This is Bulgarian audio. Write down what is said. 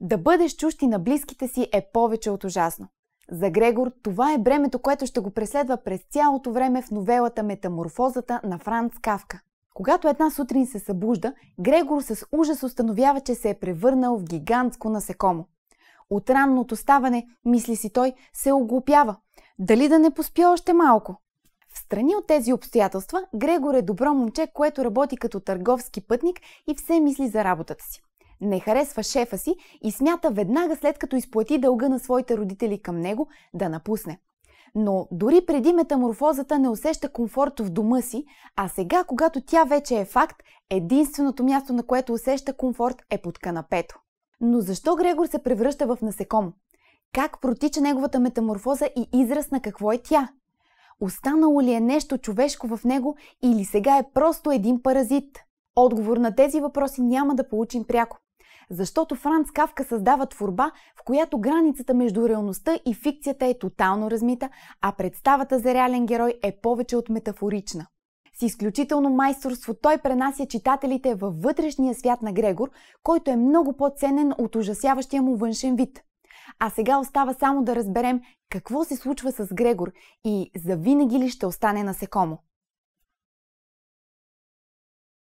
Да бъдеш чущи на близките си е повече от ужасно. За Грегор това е бремето, което ще го преследва през цялото време в новелата Метаморфозата на Франц Кавка. Когато една сутрин се събужда, Грегор с ужас установява, че се е превърнал в гигантско насекомо. От ранното ставане, мисли си той, се оглупява. Дали да не поспя още малко? В страни от тези обстоятелства, Грегор е добро момче, което работи като търговски пътник и все мисли за работата си не харесва шефа си и смята веднага след като изплати дълга на своите родители към него да напусне. Но дори преди метаморфозата не усеща комфорт в дома си, а сега, когато тя вече е факт, единственото място, на което усеща комфорт е под канапето. Но защо Грегор се превръща в насеком? Как протича неговата метаморфоза и израз на какво е тя? Останало ли е нещо човешко в него или сега е просто един паразит? Отговор на тези въпроси няма да получим пряко. Защото Франц Кавка създава творба, в която границата между реалността и фикцията е тотално размита, а представата за реален герой е повече от метафорична. С изключително майсторство той пренася читателите във вътрешния свят на Грегор, който е много по-ценен от ужасяващия му външен вид. А сега остава само да разберем какво се случва с Грегор и завинаги ли ще остане насекомо.